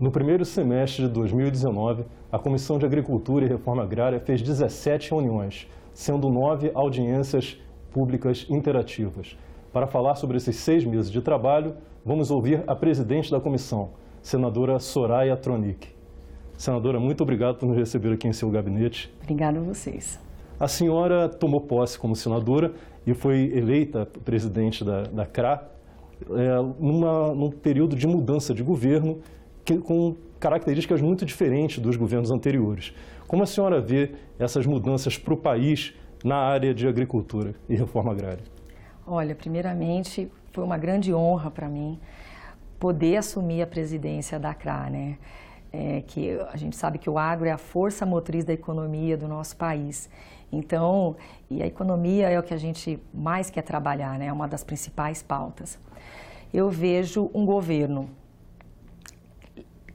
No primeiro semestre de 2019, a Comissão de Agricultura e Reforma Agrária fez 17 reuniões, sendo nove audiências públicas interativas. Para falar sobre esses seis meses de trabalho, vamos ouvir a presidente da comissão, senadora Soraya Tronik. Senadora, muito obrigado por nos receber aqui em seu gabinete. Obrigada a vocês. A senhora tomou posse como senadora e foi eleita presidente da, da CRA é, numa, num período de mudança de governo que, com características muito diferentes dos governos anteriores. Como a senhora vê essas mudanças para o país na área de agricultura e reforma agrária? Olha, primeiramente, foi uma grande honra para mim poder assumir a presidência da CRA, né? é, que a gente sabe que o agro é a força motriz da economia do nosso país. Então, e a economia é o que a gente mais quer trabalhar, né? é uma das principais pautas. Eu vejo um governo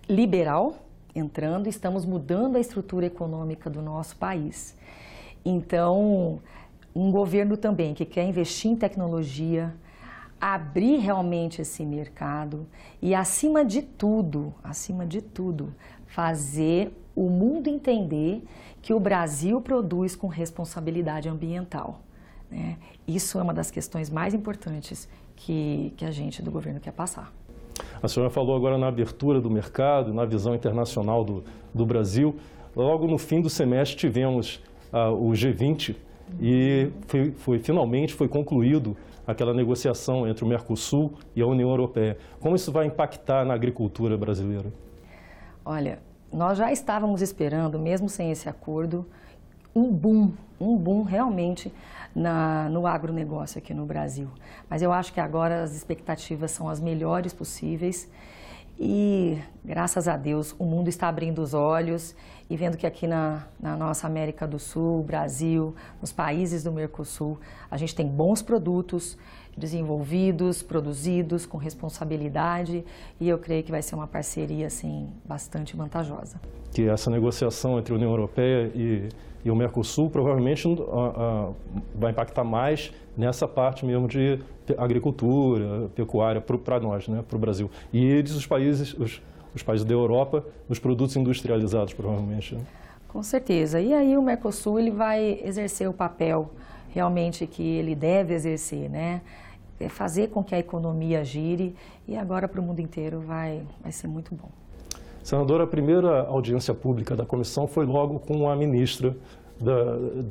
liberal entrando, estamos mudando a estrutura econômica do nosso país. Então, um governo também que quer investir em tecnologia, abrir realmente esse mercado e, acima de tudo, acima de tudo, fazer o mundo entender que o Brasil produz com responsabilidade ambiental. Né? Isso é uma das questões mais importantes que, que a gente do governo quer passar. A senhora falou agora na abertura do mercado, na visão internacional do, do Brasil. Logo no fim do semestre tivemos ah, o G20 e foi, foi, finalmente foi concluído aquela negociação entre o Mercosul e a União Europeia. Como isso vai impactar na agricultura brasileira? Olha, nós já estávamos esperando, mesmo sem esse acordo, um boom, um boom realmente na, no agronegócio aqui no Brasil. Mas eu acho que agora as expectativas são as melhores possíveis e graças a Deus o mundo está abrindo os olhos e vendo que aqui na, na, nossa América do Sul, Brasil, nos países do Mercosul, a gente tem bons produtos desenvolvidos, produzidos com responsabilidade e eu creio que vai ser uma parceria assim bastante vantajosa. Que essa negociação entre a União Europeia e, e o Mercosul provavelmente vai impactar mais nessa parte mesmo de agricultura, pecuária para nós, né, para o Brasil. E eles, os países, os, os países da Europa, os produtos industrializados, provavelmente. Né? Com certeza. E aí o Mercosul ele vai exercer o papel realmente que ele deve exercer, né? É fazer com que a economia gire e agora para o mundo inteiro vai, vai ser muito bom. Senadora, a primeira audiência pública da comissão foi logo com a ministra da,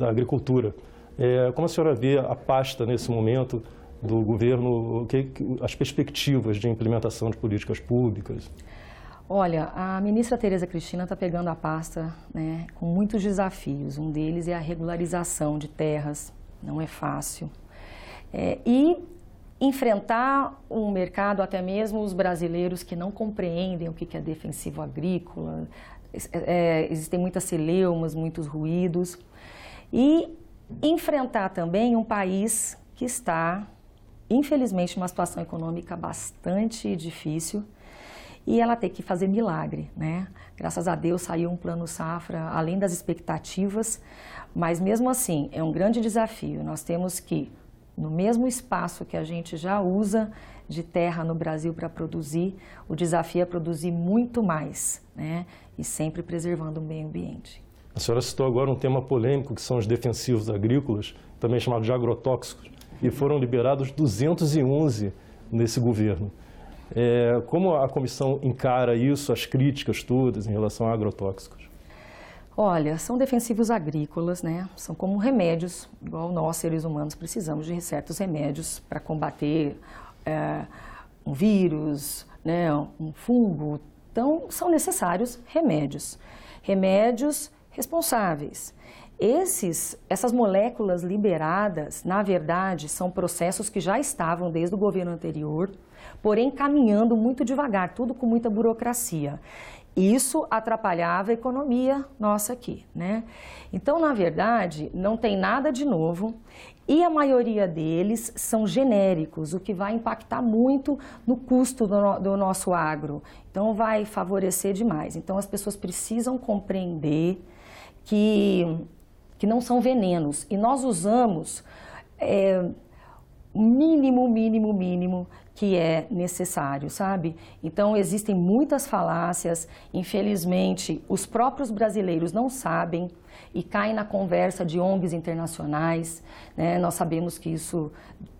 da Agricultura. É, como a senhora vê a pasta nesse momento? do governo, que, as perspectivas de implementação de políticas públicas? Olha, a ministra Tereza Cristina está pegando a pasta né, com muitos desafios. Um deles é a regularização de terras, não é fácil. É, e enfrentar um mercado, até mesmo os brasileiros que não compreendem o que é defensivo agrícola, é, existem muitas celeumas, muitos ruídos. E enfrentar também um país que está infelizmente, uma situação econômica bastante difícil e ela tem que fazer milagre, né? Graças a Deus saiu um plano safra além das expectativas, mas mesmo assim é um grande desafio. Nós temos que no mesmo espaço que a gente já usa de terra no Brasil para produzir, o desafio é produzir muito mais, né? E sempre preservando o meio ambiente. A senhora citou agora um tema polêmico que são os defensivos agrícolas, também chamados de agrotóxicos e foram liberados 211 nesse governo. É, como a comissão encara isso, as críticas todas em relação a agrotóxicos? Olha, são defensivos agrícolas, né? São como remédios, igual nós, seres humanos, precisamos de certos remédios para combater é, um vírus, né? um fungo. Então, são necessários remédios. Remédios responsáveis. Esses, essas moléculas liberadas, na verdade, são processos que já estavam desde o governo anterior, porém caminhando muito devagar, tudo com muita burocracia. Isso atrapalhava a economia nossa aqui, né? Então, na verdade, não tem nada de novo e a maioria deles são genéricos, o que vai impactar muito no custo do, do nosso agro. Então, vai favorecer demais. Então, as pessoas precisam compreender que que não são venenos. E nós usamos é, mínimo, mínimo, mínimo que é necessário, sabe? Então existem muitas falácias, infelizmente os próprios brasileiros não sabem e caem na conversa de ONGs internacionais, né? Nós sabemos que isso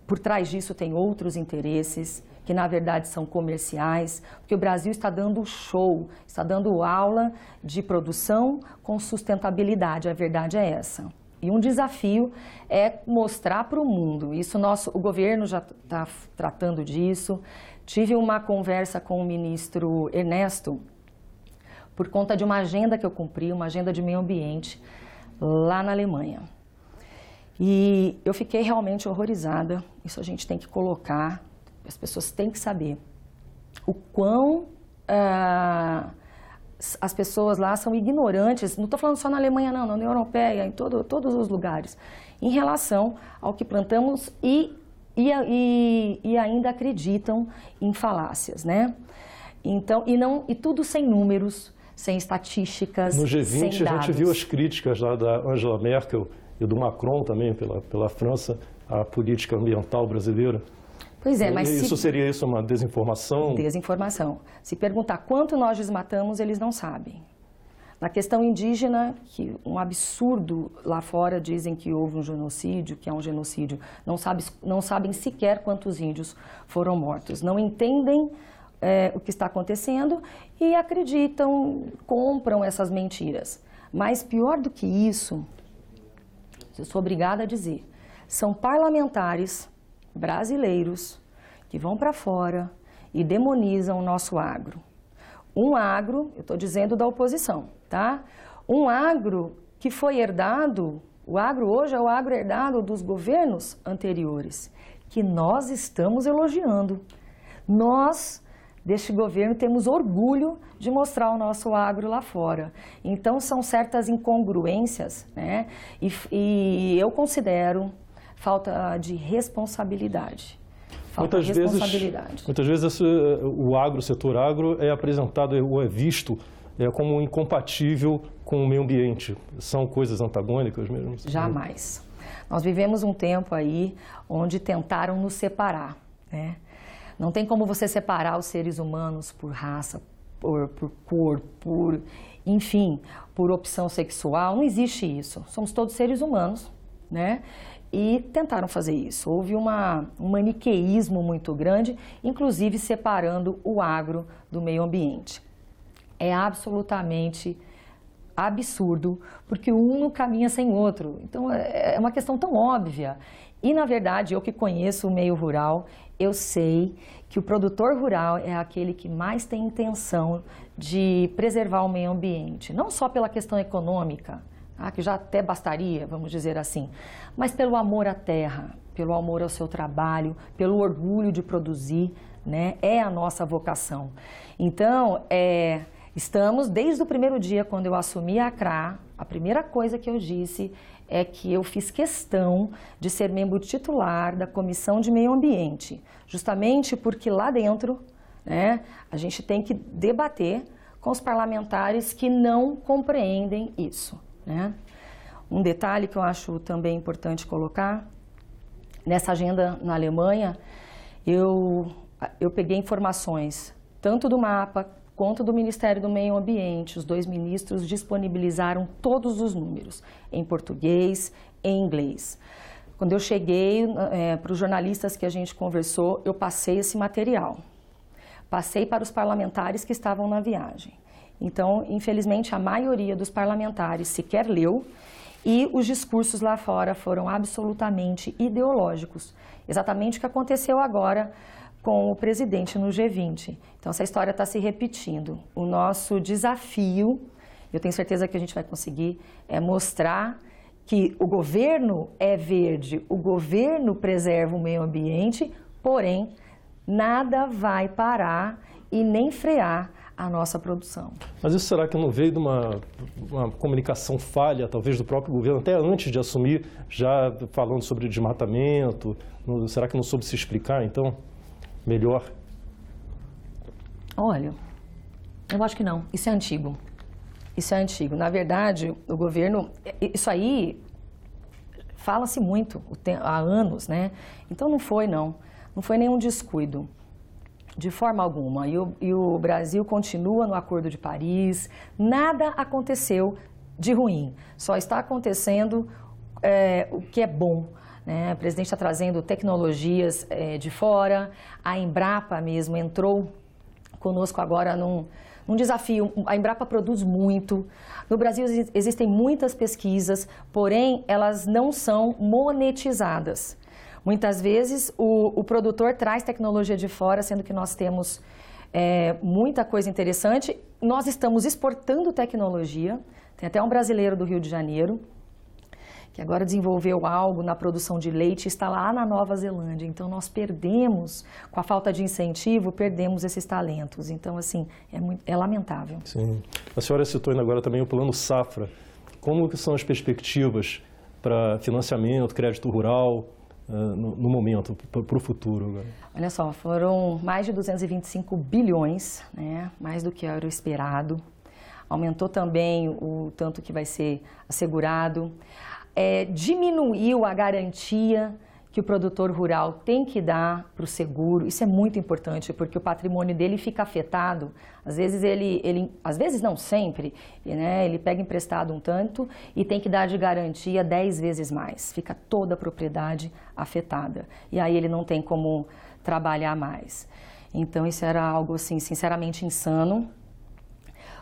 por trás disso tem outros interesses que na verdade são comerciais, porque o Brasil está dando show, está dando aula de produção com sustentabilidade, a verdade é essa. E um desafio é mostrar para o mundo. Isso nosso, o governo já está tratando disso. Tive uma conversa com o ministro Ernesto por conta de uma agenda que eu cumpri, uma agenda de meio ambiente lá na Alemanha. E eu fiquei realmente horrorizada. Isso a gente tem que colocar as pessoas têm que saber o quão ah, as pessoas lá são ignorantes, não estou falando só na Alemanha, não, na União Europeia, em todo, todos os lugares, em relação ao que plantamos e, e, e, e ainda acreditam em falácias, né? Então, e, não, e tudo sem números, sem estatísticas, No G20 a gente viu as críticas lá da Angela Merkel e do Macron também pela, pela França, à política ambiental brasileira. Pois é, né? mas isso se... seria isso uma desinformação? Desinformação. Se perguntar quanto nós desmatamos, eles não sabem. Na questão indígena, que um absurdo lá fora dizem que houve um genocídio, que é um genocídio, não, sabe, não sabem sequer quantos índios foram mortos, não entendem é, o que está acontecendo e acreditam, compram essas mentiras. Mas pior do que isso, eu sou obrigada a dizer, são parlamentares brasileiros que vão para fora e demonizam o nosso agro. Um agro, eu estou dizendo da oposição, tá? Um agro que foi herdado, o agro hoje é o agro herdado dos governos anteriores, que nós estamos elogiando. Nós deste governo temos orgulho de mostrar o nosso agro lá fora. Então são certas incongruências, né? E, e eu considero falta de responsabilidade. Falta muitas responsabilidade. Vezes, muitas vezes esse, o agro, o setor agro, é apresentado ou é visto é, como incompatível com o meio ambiente. São coisas antagônicas mesmo? Jamais. Nós vivemos um tempo aí onde tentaram nos separar. Né? Não tem como você separar os seres humanos por raça, por, por cor, por, enfim, por opção sexual. Não existe isso. Somos todos seres humanos, né? e tentaram fazer isso. Houve uma, um maniqueísmo muito grande, inclusive separando o agro do meio ambiente. É absolutamente absurdo, porque um não caminha sem o outro. Então é, é uma questão tão óbvia. E na verdade, eu que conheço o meio rural, eu sei que o produtor rural é aquele que mais tem intenção de preservar o meio ambiente, não só pela questão econômica, ah, que já até bastaria, vamos dizer assim, mas pelo amor à terra, pelo amor ao seu trabalho, pelo orgulho de produzir, né? É a nossa vocação. Então, é, estamos desde o primeiro dia quando eu assumi a CRA, a primeira coisa que eu disse é que eu fiz questão de ser membro titular da Comissão de Meio Ambiente, justamente porque lá dentro, né, a gente tem que debater com os parlamentares que não compreendem isso. Né? Um detalhe que eu acho também importante colocar, nessa agenda na Alemanha, eu, eu peguei informações tanto do mapa quanto do Ministério do Meio Ambiente. Os dois ministros disponibilizaram todos os números, em português e inglês. Quando eu cheguei, é, para os jornalistas que a gente conversou, eu passei esse material. Passei para os parlamentares que estavam na viagem. Então, infelizmente, a maioria dos parlamentares sequer leu e os discursos lá fora foram absolutamente ideológicos. Exatamente o que aconteceu agora com o presidente no G20. Então, essa história está se repetindo. O nosso desafio, eu tenho certeza que a gente vai conseguir, é mostrar que o governo é verde, o governo preserva o meio ambiente, porém, nada vai parar e nem frear a nossa produção. Mas isso será que não veio de uma, uma comunicação falha, talvez, do próprio governo, até antes de assumir, já falando sobre desmatamento? Não, será que não soube se explicar, então, melhor? Olha, eu acho que não. Isso é antigo. Isso é antigo. Na verdade, o governo. Isso aí fala-se muito há anos, né? Então não foi, não. Não foi nenhum descuido. De forma alguma. E o, e o Brasil continua no Acordo de Paris. Nada aconteceu de ruim. Só está acontecendo é, o que é bom. Né? O presidente está trazendo tecnologias é, de fora. A Embrapa mesmo entrou conosco agora num, num desafio. A Embrapa produz muito. No Brasil existem muitas pesquisas, porém elas não são monetizadas. Muitas vezes o, o produtor traz tecnologia de fora, sendo que nós temos é, muita coisa interessante. Nós estamos exportando tecnologia. Tem até um brasileiro do Rio de Janeiro que agora desenvolveu algo na produção de leite está lá na Nova Zelândia. Então nós perdemos, com a falta de incentivo, perdemos esses talentos. Então, assim, é, muito, é lamentável. Sim. A senhora citou ainda agora também o plano Safra. Como são as perspectivas para financiamento, crédito rural, eh, no, no momento, para o futuro? Agora? Olha só, foram mais de 225 bilhões, né? mais do que era o esperado. Aumentou também o tanto que vai ser assegurado. É, diminuiu a garantia que o produtor rural tem que dar para o seguro. Isso é muito importante porque o patrimônio dele fica afetado. Às vezes ele, ele às vezes não sempre, né? Ele pega emprestado um tanto e tem que dar de garantia 10 vezes mais. Fica toda a propriedade afetada. E aí ele não tem como trabalhar mais. Então isso era algo assim, sinceramente insano.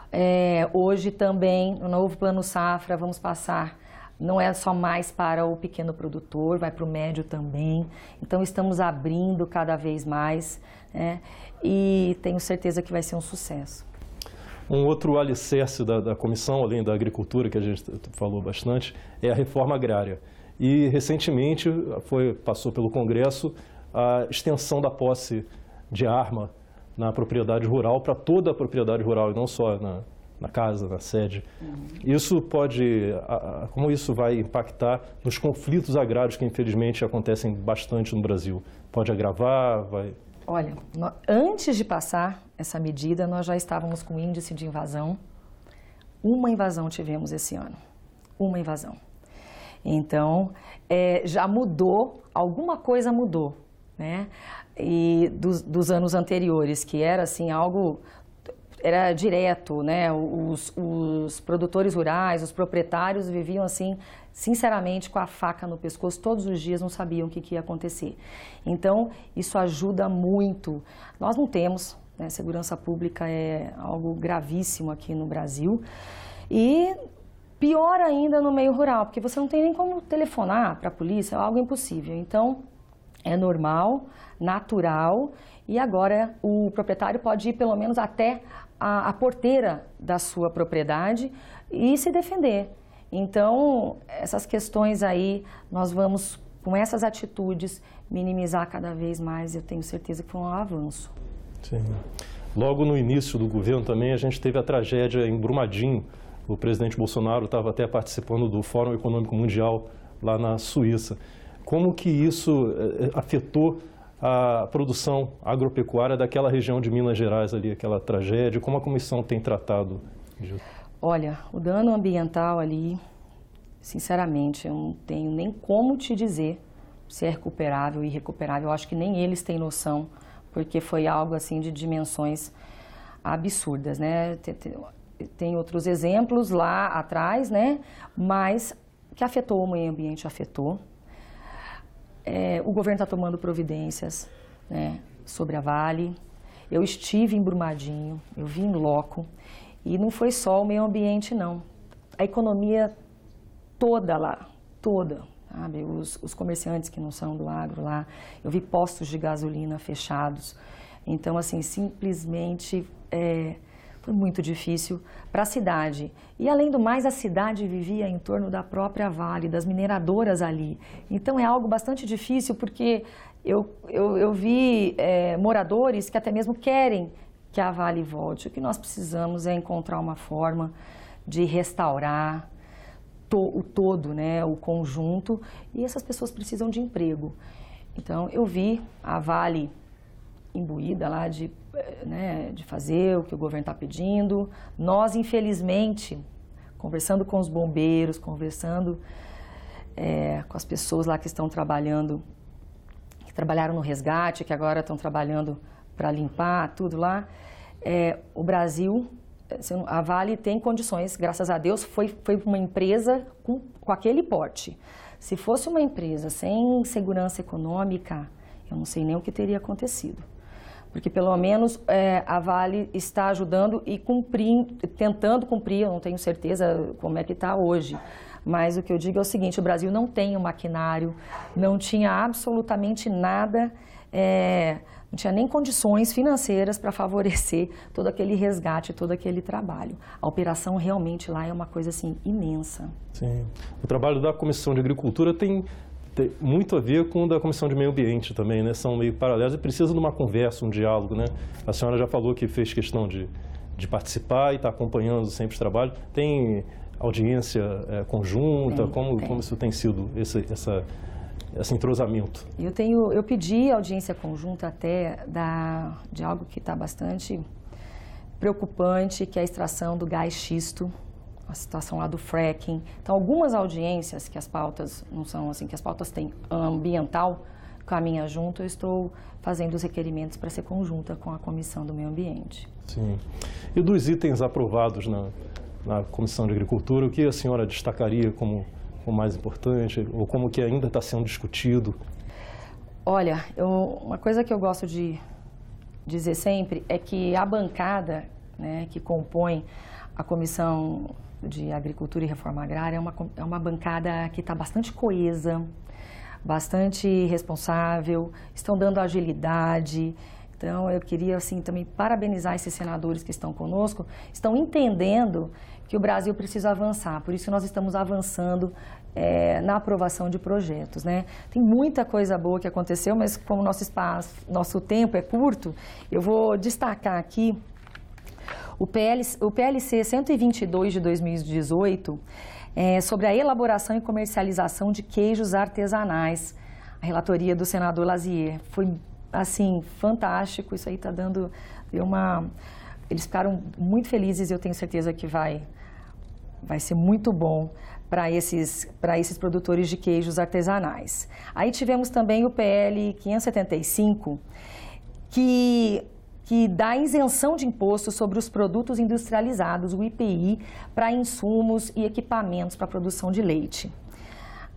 É, hoje também, no novo plano safra, vamos passar não é só mais para o pequeno produtor, vai para o médio também. Então estamos abrindo cada vez mais né? e tenho certeza que vai ser um sucesso. Um outro alicerce da, da comissão, além da agricultura, que a gente falou bastante, é a reforma agrária. E recentemente foi, passou pelo Congresso a extensão da posse de arma na propriedade rural para toda a propriedade rural e não só na, na casa, na sede. Isso pode, como isso vai impactar nos conflitos agrários que infelizmente acontecem bastante no Brasil? Pode agravar, vai? Olha, antes de passar essa medida, nós já estávamos com índice de invasão. Uma invasão tivemos esse ano, uma invasão. Então, é, já mudou, alguma coisa mudou, né? E dos, dos anos anteriores, que era assim algo era direto, né? Os, os produtores rurais, os proprietários viviam assim, sinceramente, com a faca no pescoço todos os dias, não sabiam o que, que ia acontecer. Então, isso ajuda muito. Nós não temos, né? Segurança pública é algo gravíssimo aqui no Brasil. E pior ainda no meio rural, porque você não tem nem como telefonar para a polícia, é algo impossível. Então, é normal, natural e agora o proprietário pode ir pelo menos até a, a porteira da sua propriedade e se defender. Então, essas questões aí, nós vamos, com essas atitudes, minimizar cada vez mais. Eu tenho certeza que foi um avanço. Sim. Logo no início do governo também, a gente teve a tragédia em Brumadinho. O presidente Bolsonaro estava até participando do Fórum Econômico Mundial lá na Suíça. Como que isso eh, eh, afetou a produção agropecuária daquela região de Minas Gerais ali, aquela tragédia, como a comissão tem tratado? Olha, o dano ambiental ali, sinceramente, eu não tenho nem como te dizer se é recuperável e irrecuperável. Eu acho que nem eles têm noção, porque foi algo assim de dimensões absurdas, né? tem, tem outros exemplos lá atrás, né? Mas que afetou o meio ambiente, afetou é, o governo está tomando providências né, sobre a Vale. Eu estive em Brumadinho, eu vi em loco, e não foi só o meio ambiente, não. A economia toda lá, toda, sabe? Os, os comerciantes que não são do agro lá, eu vi postos de gasolina fechados. Então, assim, simplesmente... É, foi muito difícil para a cidade. E além do mais, a cidade vivia em torno da própria Vale, das mineradoras ali. Então é algo bastante difícil porque eu, eu, eu vi é, moradores que até mesmo querem que a Vale volte. O que nós precisamos é encontrar uma forma de restaurar to, o todo, né, o conjunto, e essas pessoas precisam de emprego. Então, eu vi a Vale imbuída lá de, né, de fazer o que o governo está pedindo. Nós, infelizmente, conversando com os bombeiros, conversando é, com as pessoas lá que estão trabalhando, que trabalharam no resgate, que agora estão trabalhando para limpar tudo lá, é, o Brasil, é, a Vale tem condições, graças a Deus, foi, foi uma empresa com, com aquele porte. Se fosse uma empresa sem segurança econômica, eu não sei nem o que teria acontecido porque pelo menos é, a Vale está ajudando e cumprindo, tentando cumprir, eu não tenho certeza como é que está hoje. Mas o que eu digo é o seguinte, o Brasil não tem o um maquinário, não tinha absolutamente nada, é, não tinha nem condições financeiras para favorecer todo aquele resgate, todo aquele trabalho. A operação realmente lá é uma coisa assim imensa. Sim. O trabalho da Comissão de Agricultura tem tem muito a ver com o da Comissão de Meio Ambiente também, né? São meio paralelos e precisa de uma conversa, um diálogo, né? A senhora já falou que fez questão de, de participar e está acompanhando sempre os trabalhos. Tem audiência é, conjunta? Tem, como, tem. como isso tem sido, esse, essa, esse entrosamento? Eu, tenho, eu pedi audiência conjunta até da, de algo que está bastante preocupante, que é a extração do gás xisto a situação lá do fracking. Então, algumas audiências que as pautas não são assim, que as pautas têm ambiental caminha junto, eu estou fazendo os requerimentos para ser conjunta com a Comissão do Meio Ambiente. Sim. E dos itens aprovados na, na Comissão de Agricultura, o que a senhora destacaria como o mais importante ou como que ainda está sendo discutido? Olha, eu, uma coisa que eu gosto de dizer sempre é que a bancada né, que compõe a comissão de Agricultura e Reforma Agrária é uma, é uma bancada que está bastante coesa, bastante responsável, estão dando agilidade. Então, eu queria assim também parabenizar esses senadores que estão conosco, estão entendendo que o Brasil precisa avançar. Por isso nós estamos avançando é, na aprovação de projetos, né? Tem muita coisa boa que aconteceu, mas como nosso espaço, nosso tempo é curto, eu vou destacar aqui o, PL, o PLC 122 de 2018 é sobre a elaboração e comercialização de queijos artesanais. A relatoria do senador Lazier foi assim fantástico. Isso aí está dando uma. Eles ficaram muito felizes e eu tenho certeza que vai vai ser muito bom para esses, esses produtores de queijos artesanais. Aí tivemos também o PL 575, que que dá isenção de imposto sobre os produtos industrializados, o IPI, para insumos e equipamentos para a produção de leite.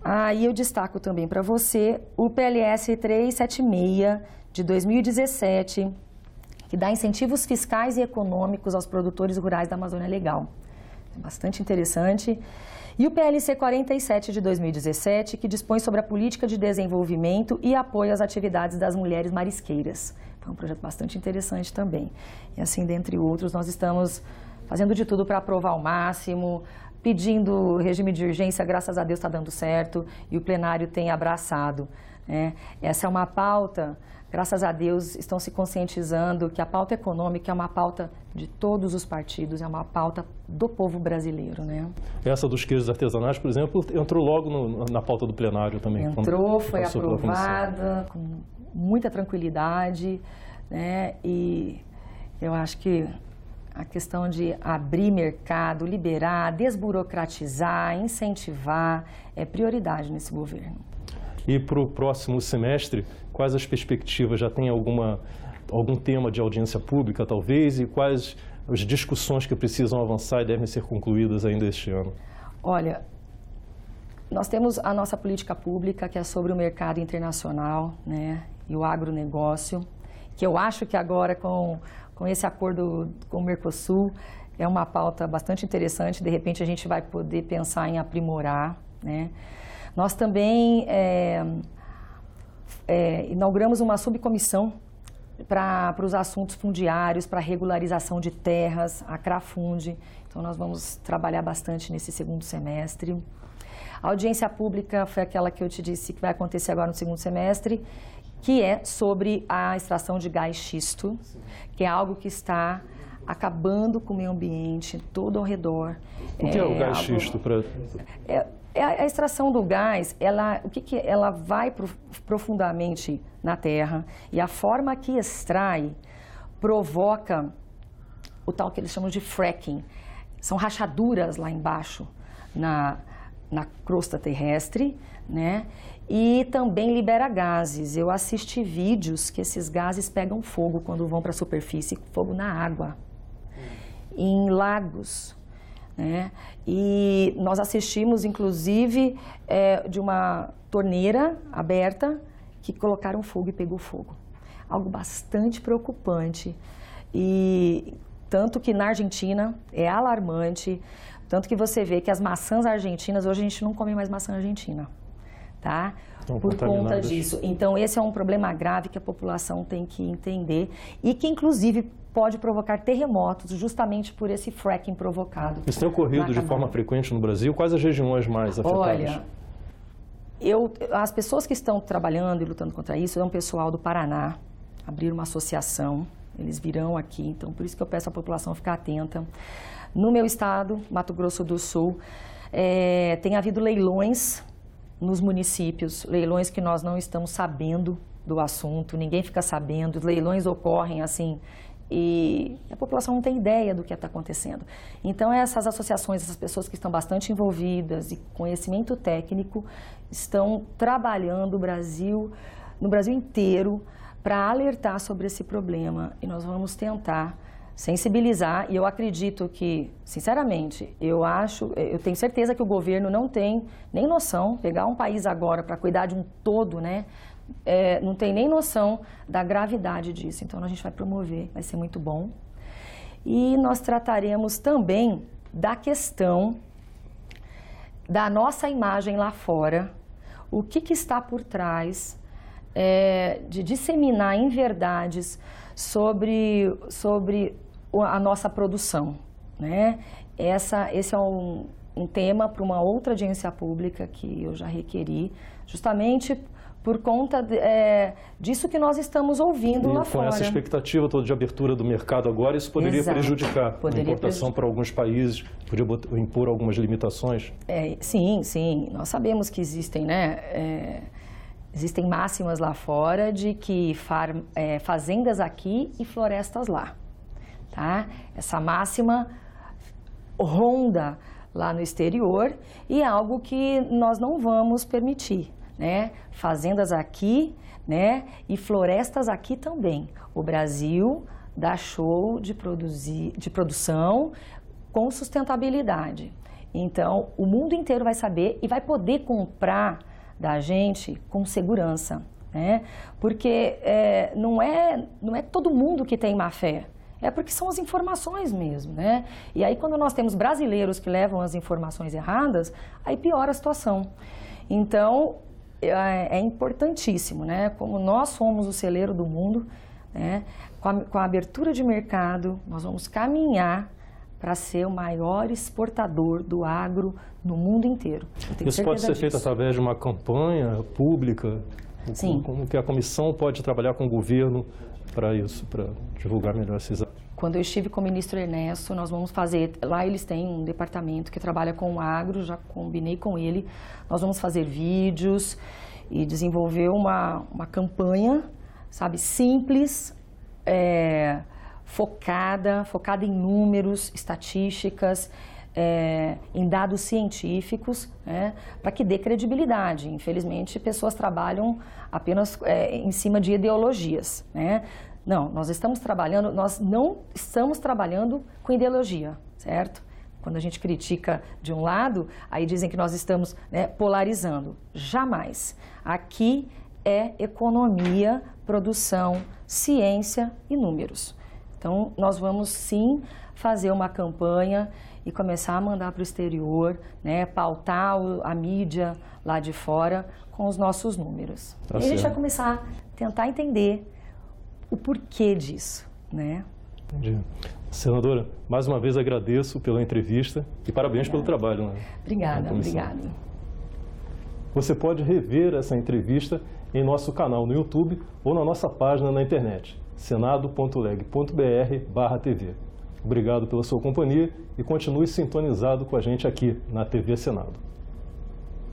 Aí ah, eu destaco também para você o PLS 376 de 2017, que dá incentivos fiscais e econômicos aos produtores rurais da Amazônia Legal. É bastante interessante. E o PLC 47 de 2017, que dispõe sobre a política de desenvolvimento e apoio às atividades das mulheres marisqueiras. Foi é um projeto bastante interessante também. E assim, dentre outros, nós estamos fazendo de tudo para aprovar o máximo, pedindo regime de urgência, graças a Deus está dando certo e o plenário tem abraçado. Né? Essa é uma pauta, graças a Deus, estão se conscientizando que a pauta econômica é uma pauta de todos os partidos, é uma pauta do povo brasileiro. Né? Essa dos queijos artesanais, por exemplo, entrou logo no, na pauta do plenário também. Entrou, foi aprovada com muita tranquilidade né? e eu acho que a questão de abrir mercado, liberar, desburocratizar, incentivar é prioridade nesse governo. E para o próximo semestre, quais as perspectivas? Já tem alguma, algum tema de audiência pública, talvez? E quais as discussões que precisam avançar e devem ser concluídas ainda este ano? Olha, nós temos a nossa política pública, que é sobre o mercado internacional né, e o agronegócio, que eu acho que agora, com, com esse acordo com o Mercosul, é uma pauta bastante interessante. De repente, a gente vai poder pensar em aprimorar. Né? Nós também é, é, inauguramos uma subcomissão para os assuntos fundiários, para regularização de terras, a Crafunde, Então, nós vamos trabalhar bastante nesse segundo semestre. A audiência pública foi aquela que eu te disse que vai acontecer agora no segundo semestre, que é sobre a extração de gás xisto, que é algo que está acabando com o meio ambiente, todo ao redor. O que é, é o gás xisto? Pra... É, é é a extração do gás, ela, o que, que é? ela vai profundamente na terra e a forma que extrai provoca o tal que eles chamam de fracking. São rachaduras lá embaixo na, na crosta terrestre, né? E também libera gases. Eu assisti vídeos que esses gases pegam fogo quando vão para a superfície, fogo na água, hum. em lagos, né? E nós assistimos, inclusive, é, de uma torneira aberta que colocaram fogo e pegou fogo. Algo bastante preocupante. E tanto que na Argentina é alarmante, tanto que você vê que as maçãs argentinas, hoje a gente não come mais maçã argentina, tá? Por conta disso. Então, esse é um problema grave que a população tem que entender e que, inclusive, pode provocar terremotos justamente por esse fracking provocado. Isso tem ocorrido de forma frequente no Brasil? Quais as regiões mais afetadas? Olha, eu, as pessoas que estão trabalhando e lutando contra isso é um pessoal do Paraná, abrir uma associação, eles virão aqui, então por isso que eu peço à população ficar atenta. No meu estado, Mato Grosso do Sul, é, tem havido leilões nos municípios, leilões que nós não estamos sabendo do assunto, ninguém fica sabendo, os leilões ocorrem assim e a população não tem ideia do que está é acontecendo. Então, essas associações, essas pessoas que estão bastante envolvidas e conhecimento técnico, estão trabalhando o Brasil, no Brasil inteiro para alertar sobre esse problema e nós vamos tentar sensibilizar e eu acredito que, sinceramente, eu acho, eh, eu tenho certeza que o governo não tem nem noção pegar um país agora para cuidar de um todo, né, é, não tem nem noção da gravidade disso. Então, a gente vai promover, vai ser muito bom. E nós trataremos também da questão da nossa imagem lá fora, o que, que está por trás é, de disseminar em verdades sobre, sobre a nossa produção. Né? Essa, esse é um, um tema para uma outra audiência pública que eu já requeri, justamente por conta de, é, disso que nós estamos ouvindo e lá com fora. Com essa expectativa toda de abertura do mercado agora, isso poderia Exato. prejudicar poderia a importação para alguns países, poderia impor algumas limitações? É, sim, sim. Nós sabemos que existem, né? É, existem máximas lá fora de que far, é, fazendas aqui e florestas lá. Tá? Essa máxima ronda lá no exterior e é algo que nós não vamos permitir né? Fazendas aqui, né? E florestas aqui também. O Brasil dá show de produzir, de produção com sustentabilidade. Então, o mundo inteiro vai saber e vai poder comprar da gente com segurança, né? Porque é, não é não é todo mundo que tem má fé. É porque são as informações mesmo, né? E aí quando nós temos brasileiros que levam as informações erradas, aí piora a situação. Então, é, é importantíssimo, né? Como nós somos o celeiro do mundo, né? com, a, com a abertura de mercado, nós vamos caminhar para ser o maior exportador do agro no mundo inteiro. Isso pode ser disso. feito através de uma campanha pública? Sim. Como, como que a comissão pode trabalhar com o governo para isso, para divulgar melhor esses quando eu estive com o ministro Ernesto, nós vamos fazer. Lá eles têm um departamento que trabalha com o agro, já combinei com ele. Nós vamos fazer vídeos e desenvolver uma, uma campanha, sabe, simples, é, focada, focada em números, estatísticas. É, em dados científicos né, para que dê credibilidade. Infelizmente, pessoas trabalham apenas é, em cima de ideologias. Né? Não, nós estamos trabalhando, nós não estamos trabalhando com ideologia, certo? Quando a gente critica de um lado, aí dizem que nós estamos né, polarizando. Jamais. Aqui é economia, produção, ciência e números. Então, nós vamos sim fazer uma campanha e começar a mandar para o exterior, né, pautar a mídia lá de fora com os nossos números. Tá e certo. a gente vai começar a tentar entender o porquê disso, né? Entendi. Senadora, mais uma vez agradeço pela entrevista e parabéns obrigada. pelo trabalho. Né? Obrigada, obrigada. Você pode rever essa entrevista em nosso canal no YouTube ou na nossa página na internet, senado.leg.br TV. Obrigado pela sua companhia e continue sintonizado com a gente aqui na TV Senado.